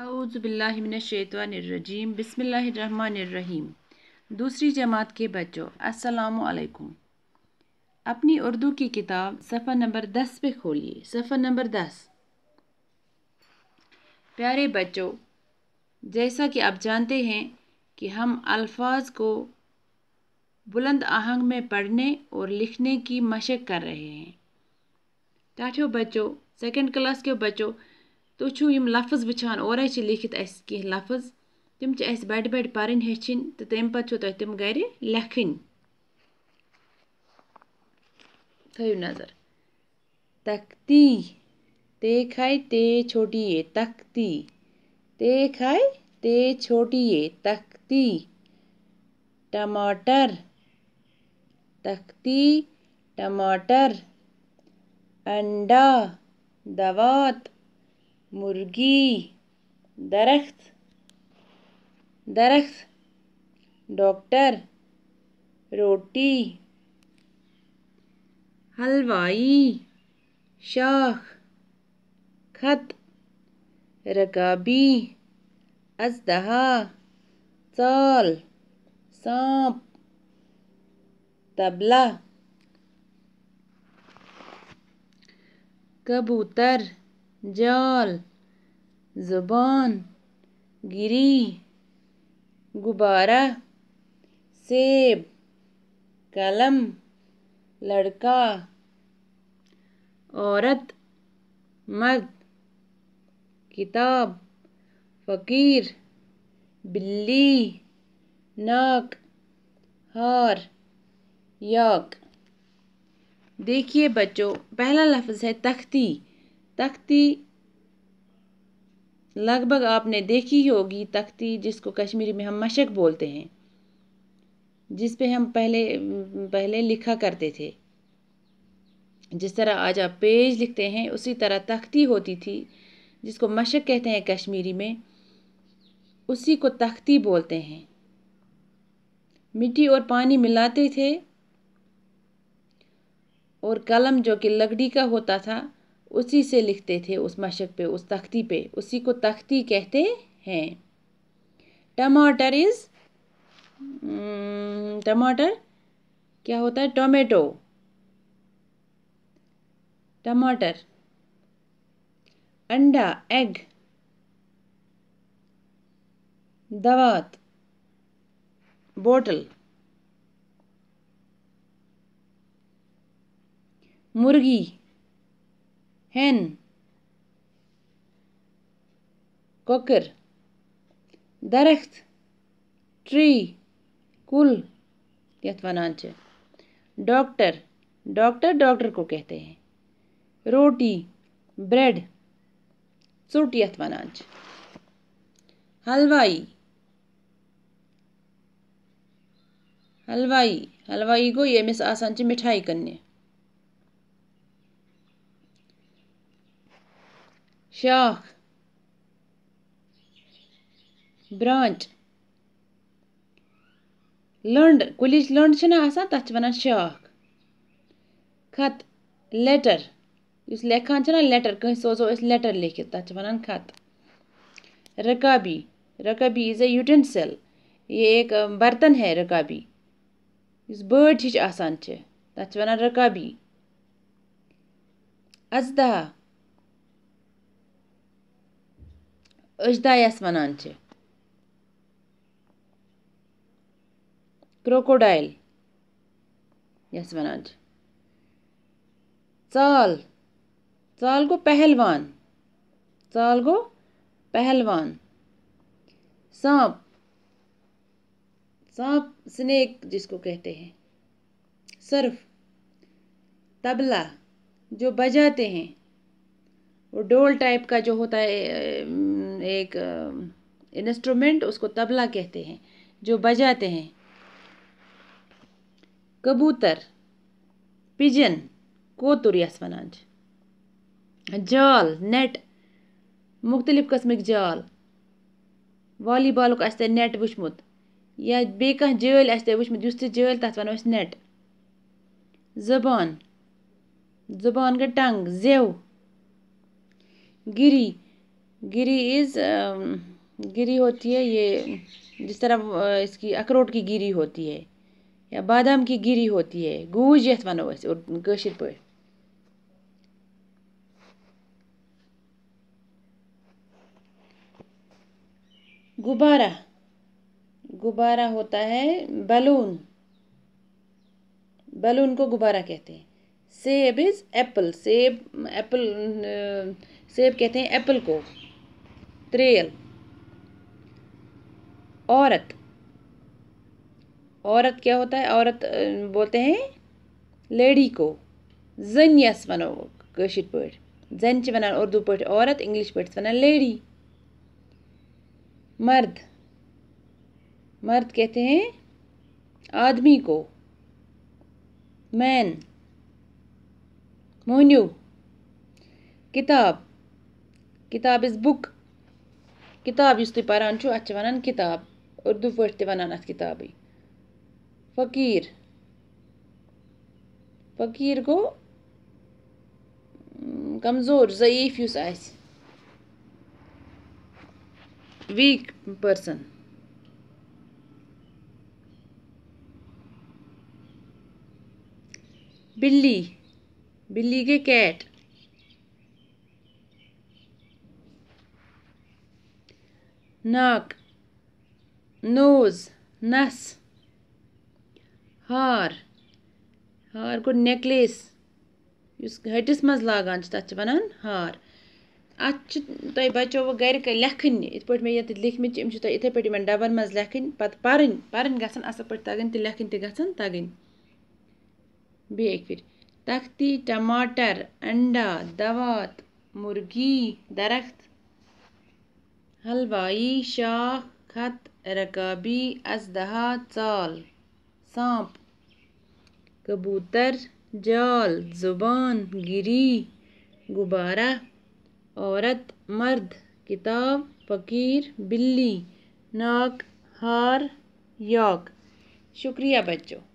अज़बिल्लिमिनशैतवानरजीम बसमीम दूसरी जमात के बच्चों अस्सलाम अपनी उर्दू की किताब सफ़ा नंबर दस पे खोलिए सफ़ा नंबर दस प्यारे बच्चों जैसा कि आप जानते हैं कि हम अल्फाज को बुलंद आहंग में पढ़ने और लिखने की मशक कर रहे हैं टाठियों बच्चों सेकंड क्लास के बच्चों تُہۍ چھُو یِم لفظ وٕچھان اورَے چھِ لیٖکھِتھ اَسہِ کینٛہہ لفظ تِم چھِ اَسہِ بَڑِ بَڑِ پَرٕنۍ ہیٚچھِنۍ تہٕ تمہِ پَتہٕ چھو تۄہہِ تِم گَرِ لیکھٕنۍ تھٲیِو نظر تختی ते खाए ते छोटिए तख्ती ते खाए ते छोटिए तख्ती टमाटर तख्ती टमाटर अंडा दवात मुर्गी दरख्त दरख्त डॉक्टर रोटी हलवाई शाख खत रकाबी अजदहा चाल सांप तबला कबूतर जाल ज़ुबान गिरी गुब्बारा सेब कलम लड़का औरत मर्द किताब फ़कीर बिल्ली नाक हार याक देखिए बच्चों पहला लफ्ज़ है तख्ती तख्ती लगभग आपने देखी होगी तख्ती जिसको कश्मीरी में हम मशक बोलते हैं जिस पे हम पहले पहले लिखा करते थे जिस तरह आज आप पेज लिखते हैं उसी तरह तख्ती होती थी जिसको मशक कहते हैं कश्मीरी में उसी को तख्ती बोलते हैं मिट्टी और पानी मिलाते थे और कलम जो कि लकड़ी का होता था उसी से लिखते थे उस मशक पे उस तख्ती पे उसी को तख्ती कहते हैं टमाटर इज़ हम्म, टमाटर क्या होता है टोमेटो टमाटर अंडा एग दवात बोतल मुर्गी hen कोकर दरख्त ट्री कुल यथ वनान डॉक्टर डॉक्टर डॉक्टर को कहते हैं रोटी ब्रेड चुट यथ वनान हलवाई हलवाई हलवाई को ये मिस आसान मिठाई कन्ने شاخ برانچ لٔنٛڈ کُلِچ لٔنٛڈ چھِنا آسان تَتھ چھِ وَنان شاخ خط لیٹَر یُس لیکھان چھِنا لیٹَر کٲنٛسہِ سوزو أسۍ لیٹَر لیکھِتھ تَتھ چھِ وَنان خط رکابی رکابی اِز اے یوٗٹٮ۪نسِل یہِ ایک برتن ہے رکابی یُس بٲٹۍ ہِش آسان چھِ تَتھ چھِ وَنان رکابی اَژدہ أجدا یَس وَنان چھِ کرٛوکوڈایِل یَس وَنان چھِ ژال ژال گوٚو پہلوان ژال گوٚو پہلوان सांप सांप स्नेक जिसको कहते हैं सर्फ तबला जो बजाते हैं वो डोल टाइप का जो होता है एक इंस्ट्रूमेंट उसको तबला कहते हैं जो बजाते हैं कबूतर पिजन कोतुर यसवनाज जाल नेट मुख्तलिफ कस्मिक जाल वाली बॉल का नेट वुचमुत या बे कल वुचमुत उस जल तथा वनो नेट जबान जबान गए टंग जेव गिरी गिरी इज़ गिरी होती है ये जिस तरह इसकी अखरोट की गिरी होती है या बादाम की गिरी होती है गूज ये वनो कशिर पे गुब्बारा गुब्बारा होता है बलून बलून को गुब्बारा कहते हैं सेब इज़ एप्पल सेब एप्पल सेब कहते हैं एप्पल को त्रेल औरत औरत क्या होता है औरत बोलते हैं लेडी को जनियस वनो कशिर पे जन वन उर्दू पे औरत इंग्लिश पे वन लेडी मर्द मर्द कहते हैं आदमी को मैन मोन्यू किताब किताब इज़ बुक کِتاب یُس تُہۍ پَران چھُو اَتھ چھِ وَنان کِتاب اُردو پٲٹھۍ تہِ وَنان اَتھ کِتابٕے فقیٖر فقیٖر گوٚو کمزور ضعیٖف یُس آسہِ ویٖک پٔرسَن بِلی بِلی گٔے کیٹ ناک نوز نَس ہار ہار گوٚو نیٚکلیس یُس ۂٹِس منٛز لاگان چھِ تَتھ چھِ وَنان ہار اَتھ چھِ تۄہہِ بَچو وٕ گَرِ لیکھٕنۍ یِتھ پٲٹھۍ مےٚ ییٚتٮ۪تھ لیکھمٕتۍ چھِ یِم چھِ تۄہہِ یِتھَے پٲٹھۍ یِمَن ڈَبَن منٛز لیکھٕنۍ پَتہٕ پَرٕنۍ پَرٕنۍ گژھن اَصٕل پٲٹھۍ تَگٕنۍ تہٕ لیکھٕنۍ تہِ گژھن تَگٕنۍ بیٚیہِ اَکہِ پھِرِ تختی ٹماٹر اَنڈا دَوات مُرگی درخت हलवाई शाह खत रकाबी अजदहा चाल सांप कबूतर जाल जुबान गिरी गुब्बारा औरत मर्द किताब फ़कीर बिल्ली नाक हार यॉक शुक्रिया बच्चों